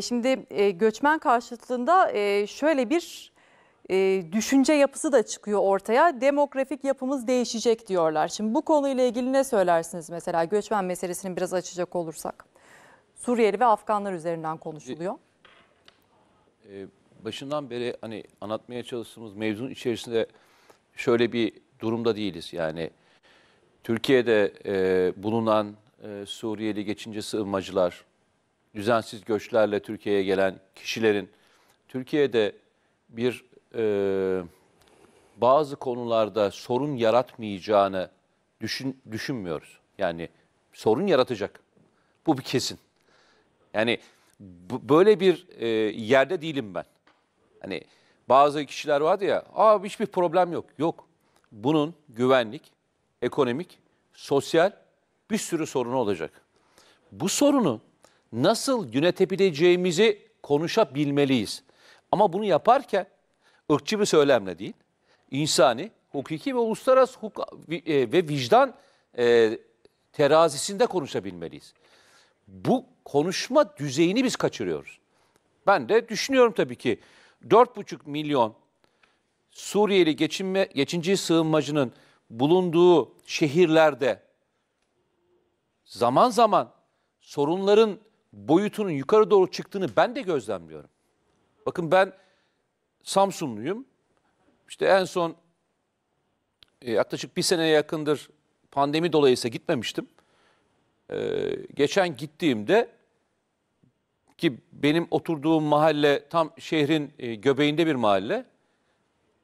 şimdi göçmen karşıtlığında şöyle bir düşünce yapısı da çıkıyor ortaya. Demografik yapımız değişecek diyorlar. Şimdi bu konuyla ilgili ne söylersiniz mesela göçmen meselesini biraz açacak olursak? Suriyeli ve Afganlar üzerinden konuşuluyor. başından beri hani anlatmaya çalıştığımız mevzunun içerisinde şöyle bir durumda değiliz. Yani Türkiye'de bulunan Suriyeli geçince sığınmacılar, düzensiz göçlerle Türkiye'ye gelen kişilerin Türkiye'de bir e, bazı konularda sorun yaratmayacağını düşün, düşünmüyoruz. Yani sorun yaratacak. Bu bir kesin. Yani böyle bir e, yerde değilim ben. Hani bazı kişiler vardı ya, abi hiçbir problem yok. Yok. Bunun güvenlik, ekonomik, sosyal bir sürü sorunu olacak. Bu sorunu nasıl yönetebileceğimizi konuşabilmeliyiz. Ama bunu yaparken ırkçı bir söylemle değil, insani, hukuki ve uluslararası huk e, ve vicdan e, terazisinde konuşabilmeliyiz. Bu konuşma düzeyini biz kaçırıyoruz. Ben de düşünüyorum tabii ki 4,5 milyon Suriyeli geçinme, geçinci sığınmacının bulunduğu şehirlerde zaman zaman sorunların boyutunun yukarı doğru çıktığını ben de gözlemliyorum. Bakın ben Samsunluyum. İşte en son e, yaklaşık bir seneye yakındır pandemi dolayısıyla gitmemiştim. Ee, geçen gittiğimde ki benim oturduğum mahalle tam şehrin e, göbeğinde bir mahalle.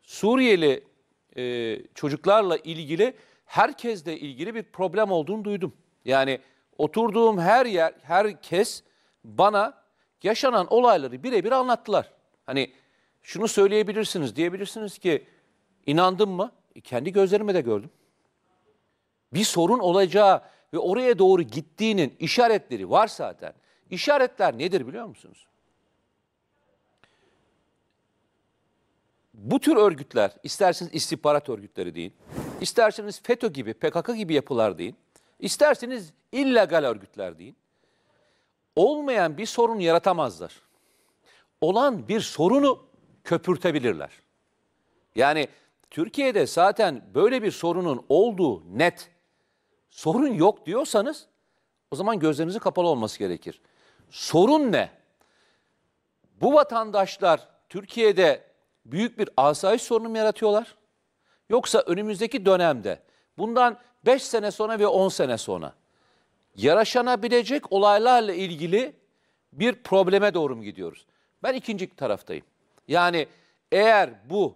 Suriyeli e, çocuklarla ilgili herkesle ilgili bir problem olduğunu duydum. Yani Oturduğum her yer, herkes bana yaşanan olayları birebir anlattılar. Hani şunu söyleyebilirsiniz, diyebilirsiniz ki inandım mı? E, kendi gözlerime de gördüm. Bir sorun olacağı ve oraya doğru gittiğinin işaretleri var zaten. İşaretler nedir biliyor musunuz? Bu tür örgütler, isterseniz istihbarat örgütleri deyin, isterseniz FETÖ gibi, PKK gibi yapılar deyin. İsterseniz illegal örgütler deyin. Olmayan bir sorun yaratamazlar. Olan bir sorunu köpürtebilirler. Yani Türkiye'de zaten böyle bir sorunun olduğu net. Sorun yok diyorsanız o zaman gözlerinizi kapalı olması gerekir. Sorun ne? Bu vatandaşlar Türkiye'de büyük bir asayiş sorunu mu yaratıyorlar? Yoksa önümüzdeki dönemde bundan 5 sene sonra ve 10 sene sonra yaraşanabilecek olaylarla ilgili bir probleme doğru mu gidiyoruz? Ben ikinci taraftayım. Yani eğer bu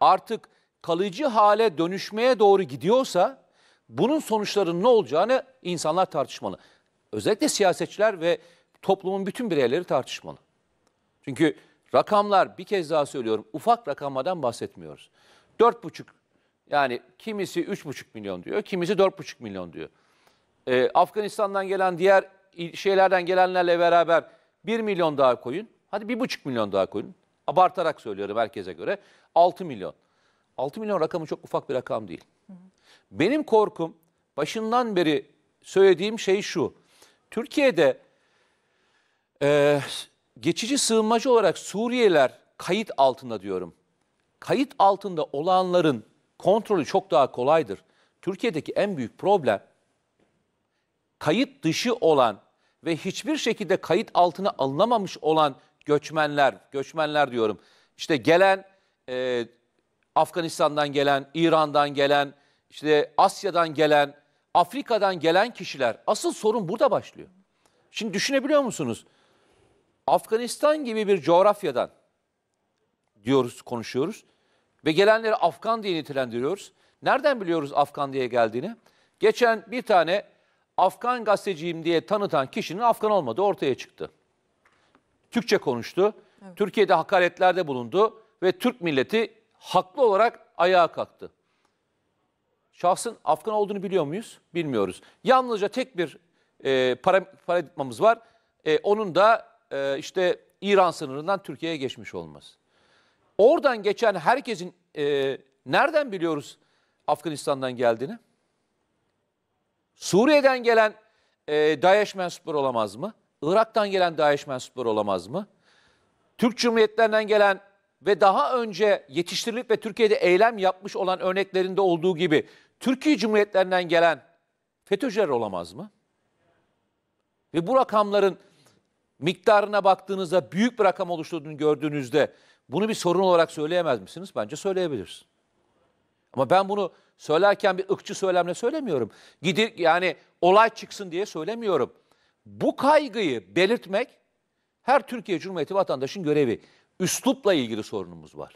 artık kalıcı hale dönüşmeye doğru gidiyorsa bunun sonuçlarının ne olacağını insanlar tartışmalı. Özellikle siyasetçiler ve toplumun bütün bireyleri tartışmalı. Çünkü rakamlar bir kez daha söylüyorum ufak rakamlardan bahsetmiyoruz. 4,5 yani kimisi 3,5 milyon diyor, kimisi 4,5 milyon diyor. Ee, Afganistan'dan gelen diğer şeylerden gelenlerle beraber 1 milyon daha koyun. Hadi 1,5 milyon daha koyun. Abartarak söylüyorum herkese göre. 6 milyon. 6 milyon rakamı çok ufak bir rakam değil. Benim korkum başından beri söylediğim şey şu. Türkiye'de e, geçici sığınmacı olarak Suriyeliler kayıt altında diyorum. Kayıt altında olanların kontrolü çok daha kolaydır. Türkiye'deki en büyük problem kayıt dışı olan ve hiçbir şekilde kayıt altına alınamamış olan göçmenler, göçmenler diyorum. İşte gelen e, Afganistan'dan gelen, İran'dan gelen, işte Asya'dan gelen, Afrika'dan gelen kişiler. Asıl sorun burada başlıyor. Şimdi düşünebiliyor musunuz? Afganistan gibi bir coğrafyadan diyoruz, konuşuyoruz. Ve gelenleri Afgan diye nitelendiriyoruz. Nereden biliyoruz Afgan diye geldiğini? Geçen bir tane Afgan gazeteciyim diye tanıtan kişinin Afgan olmadığı ortaya çıktı. Türkçe konuştu. Evet. Türkiye'de hakaretlerde bulundu ve Türk milleti haklı olarak ayağa kalktı. Şahsın Afgan olduğunu biliyor muyuz? Bilmiyoruz. Yalnızca tek bir e, paradigmamız var. E, onun da e, işte İran sınırından Türkiye'ye geçmiş olması. Oradan geçen herkesin e, nereden biliyoruz Afganistan'dan geldiğini? Suriye'den gelen e, DAEŞ mensupları olamaz mı? Irak'tan gelen DAEŞ mensupları olamaz mı? Türk Cumhuriyetlerinden gelen ve daha önce yetiştirilip ve Türkiye'de eylem yapmış olan örneklerinde olduğu gibi Türkiye Cumhuriyetlerinden gelen FETÖ'cüler olamaz mı? Ve bu rakamların miktarına baktığınızda büyük bir rakam oluşturduğunu gördüğünüzde bunu bir sorun olarak söyleyemez misiniz? Bence söyleyebilirsin. Ama ben bunu söylerken bir ırkçı söylemle söylemiyorum. Gidir yani olay çıksın diye söylemiyorum. Bu kaygıyı belirtmek her Türkiye Cumhuriyeti vatandaşın görevi. Üslupla ilgili sorunumuz var.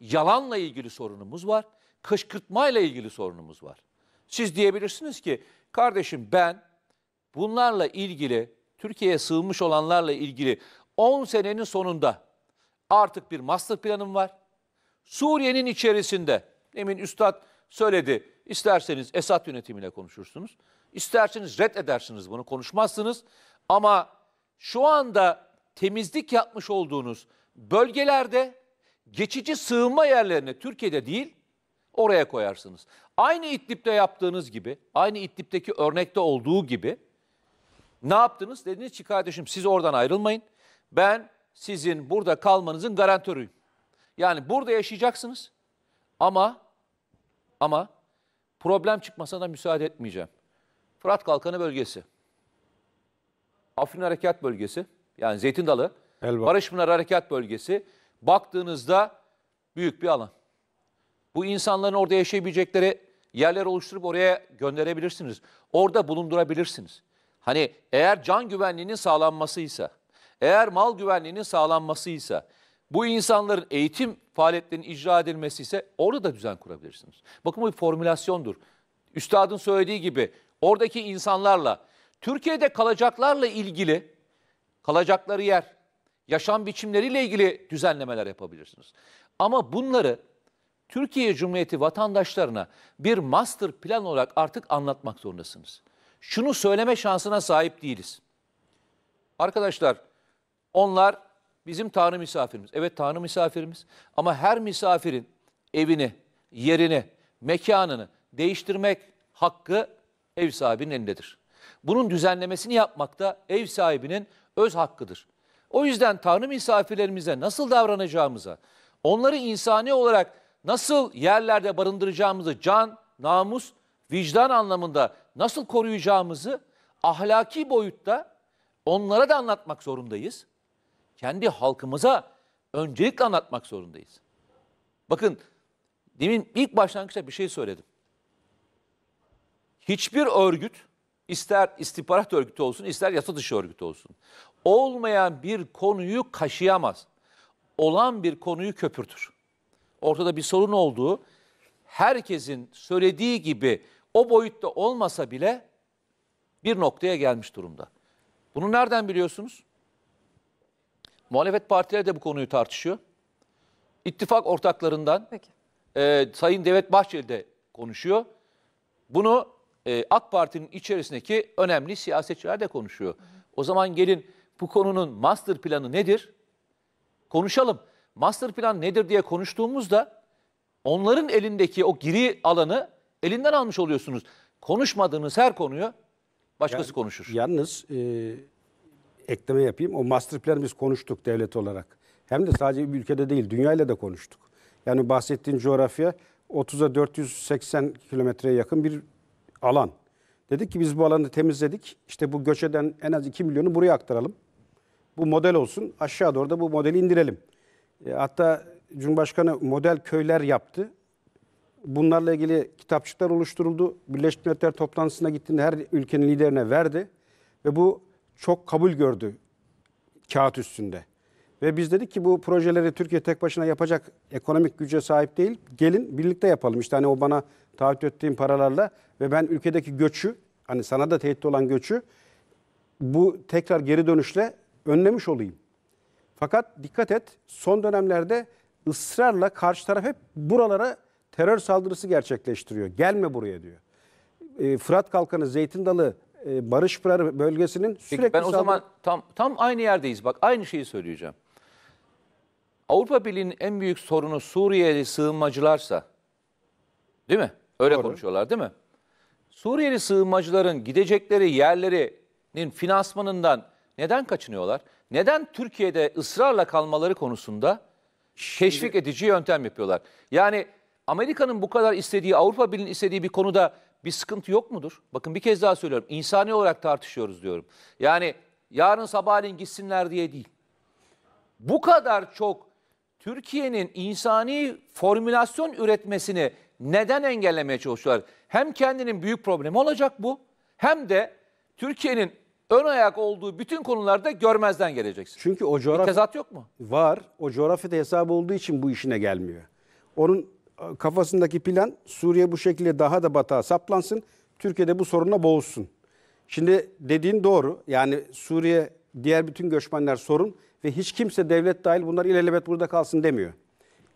Yalanla ilgili sorunumuz var. Kışkırtmayla ilgili sorunumuz var. Siz diyebilirsiniz ki kardeşim ben bunlarla ilgili Türkiye'ye sığınmış olanlarla ilgili 10 senenin sonunda artık bir master planım var. Suriye'nin içerisinde, emin Üstad söyledi, isterseniz Esad yönetimiyle konuşursunuz, isterseniz red edersiniz bunu, konuşmazsınız. Ama şu anda temizlik yapmış olduğunuz bölgelerde geçici sığınma yerlerine Türkiye'de değil, oraya koyarsınız. Aynı İdlib'de yaptığınız gibi, aynı İdlib'deki örnekte olduğu gibi ne yaptınız? Dediniz ki kardeşim siz oradan ayrılmayın. Ben sizin burada kalmanızın garantörüyüm. Yani burada yaşayacaksınız ama ama problem çıkmasına da müsaade etmeyeceğim. Fırat Kalkanı bölgesi, Afrin Harekat Bölgesi, yani Zeytin Dalı, Elbap. Barış Pınar Harekat Bölgesi baktığınızda büyük bir alan. Bu insanların orada yaşayabilecekleri yerler oluşturup oraya gönderebilirsiniz. Orada bulundurabilirsiniz. Hani eğer can güvenliğinin sağlanmasıysa, eğer mal güvenliğinin sağlanması ise, bu insanların eğitim faaliyetlerinin icra edilmesi ise orada da düzen kurabilirsiniz. Bakın bu bir formülasyondur. Üstadın söylediği gibi oradaki insanlarla, Türkiye'de kalacaklarla ilgili kalacakları yer, yaşam biçimleriyle ilgili düzenlemeler yapabilirsiniz. Ama bunları Türkiye Cumhuriyeti vatandaşlarına bir master plan olarak artık anlatmak zorundasınız. Şunu söyleme şansına sahip değiliz. Arkadaşlar onlar bizim Tanrı misafirimiz. Evet Tanrı misafirimiz ama her misafirin evini, yerini, mekanını değiştirmek hakkı ev sahibinin elindedir. Bunun düzenlemesini yapmak da ev sahibinin öz hakkıdır. O yüzden Tanrı misafirlerimize nasıl davranacağımıza, onları insani olarak nasıl yerlerde barındıracağımızı can, namus, vicdan anlamında nasıl koruyacağımızı ahlaki boyutta onlara da anlatmak zorundayız kendi halkımıza öncelikle anlatmak zorundayız. Bakın demin ilk başlangıçta bir şey söyledim. Hiçbir örgüt ister istihbarat örgütü olsun ister yasa dışı örgütü olsun olmayan bir konuyu kaşıyamaz. Olan bir konuyu köpürtür. Ortada bir sorun olduğu herkesin söylediği gibi o boyutta olmasa bile bir noktaya gelmiş durumda. Bunu nereden biliyorsunuz? Muhalefet partileri de bu konuyu tartışıyor. İttifak ortaklarından Peki. E, Sayın Devlet Bahçeli de konuşuyor. Bunu e, AK Parti'nin içerisindeki önemli siyasetçiler de konuşuyor. Hı hı. O zaman gelin bu konunun master planı nedir? Konuşalım. Master plan nedir diye konuştuğumuzda onların elindeki o giri alanı elinden almış oluyorsunuz. Konuşmadığınız her konuyu başkası yani, konuşur. Yalnız e, ekleme yapayım. O master planı biz konuştuk devlet olarak. Hem de sadece bir ülkede değil, dünyayla da konuştuk. Yani bahsettiğin coğrafya 30'a 480 kilometreye yakın bir alan. Dedik ki biz bu alanı temizledik. İşte bu göç eden en az 2 milyonu buraya aktaralım. Bu model olsun. Aşağı doğru da bu modeli indirelim. E, hatta Cumhurbaşkanı model köyler yaptı. Bunlarla ilgili kitapçıklar oluşturuldu. Birleşmiş Milletler toplantısına gittiğinde her ülkenin liderine verdi. Ve bu çok kabul gördü kağıt üstünde. Ve biz dedik ki bu projeleri Türkiye tek başına yapacak ekonomik güce sahip değil. Gelin birlikte yapalım. İşte hani o bana taahhüt ettiğim paralarla ve ben ülkedeki göçü, hani sana da tehdit olan göçü bu tekrar geri dönüşle önlemiş olayım. Fakat dikkat et son dönemlerde ısrarla karşı taraf hep buralara terör saldırısı gerçekleştiriyor. Gelme buraya diyor. Ee, Fırat Kalkanı, Zeytin Dalı e, Barış Pınar bölgesinin sürekli... Peki ben o zaman tam, tam aynı yerdeyiz. Bak aynı şeyi söyleyeceğim. Avrupa Birliği'nin en büyük sorunu Suriyeli sığınmacılarsa, değil mi? Öyle Doğru. konuşuyorlar değil mi? Suriyeli sığınmacıların gidecekleri yerlerinin finansmanından neden kaçınıyorlar? Neden Türkiye'de ısrarla kalmaları konusunda teşvik edici yöntem yapıyorlar? Yani Amerika'nın bu kadar istediği, Avrupa Birliği'nin istediği bir konuda bir sıkıntı yok mudur? Bakın bir kez daha söylüyorum. İnsani olarak tartışıyoruz diyorum. Yani yarın sabahleyin gitsinler diye değil. Bu kadar çok Türkiye'nin insani formülasyon üretmesini neden engellemeye çalışıyorlar? Hem kendinin büyük problemi olacak bu hem de Türkiye'nin ön ayak olduğu bütün konularda görmezden geleceksin. Çünkü o coğrafya... Bir tezat yok mu? Var. O coğrafyada hesabı olduğu için bu işine gelmiyor. Onun e, kafasındaki plan Suriye bu şekilde daha da batağa saplansın. Türkiye'de bu sorunla boğulsun. Şimdi dediğin doğru. Yani Suriye diğer bütün göçmenler sorun ve hiç kimse devlet dahil bunlar ilelebet burada kalsın demiyor.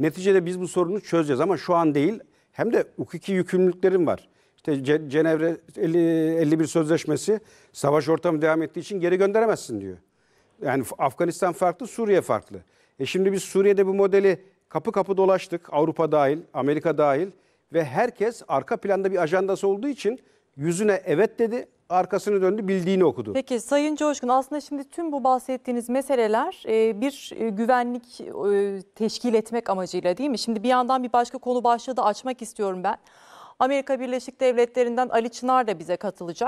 Neticede biz bu sorunu çözeceğiz ama şu an değil. Hem de hukuki yükümlülüklerim var. İşte Cenevre 50, 51 Sözleşmesi savaş ortamı devam ettiği için geri gönderemezsin diyor. Yani Afganistan farklı, Suriye farklı. E şimdi biz Suriye'de bu modeli Kapı kapı dolaştık Avrupa dahil, Amerika dahil ve herkes arka planda bir ajandası olduğu için yüzüne evet dedi, arkasını döndü bildiğini okudu. Peki Sayın Coşkun aslında şimdi tüm bu bahsettiğiniz meseleler e, bir e, güvenlik e, teşkil etmek amacıyla değil mi? Şimdi bir yandan bir başka konu başlığı da açmak istiyorum ben. Amerika Birleşik Devletleri'nden Ali Çınar da bize katılacak.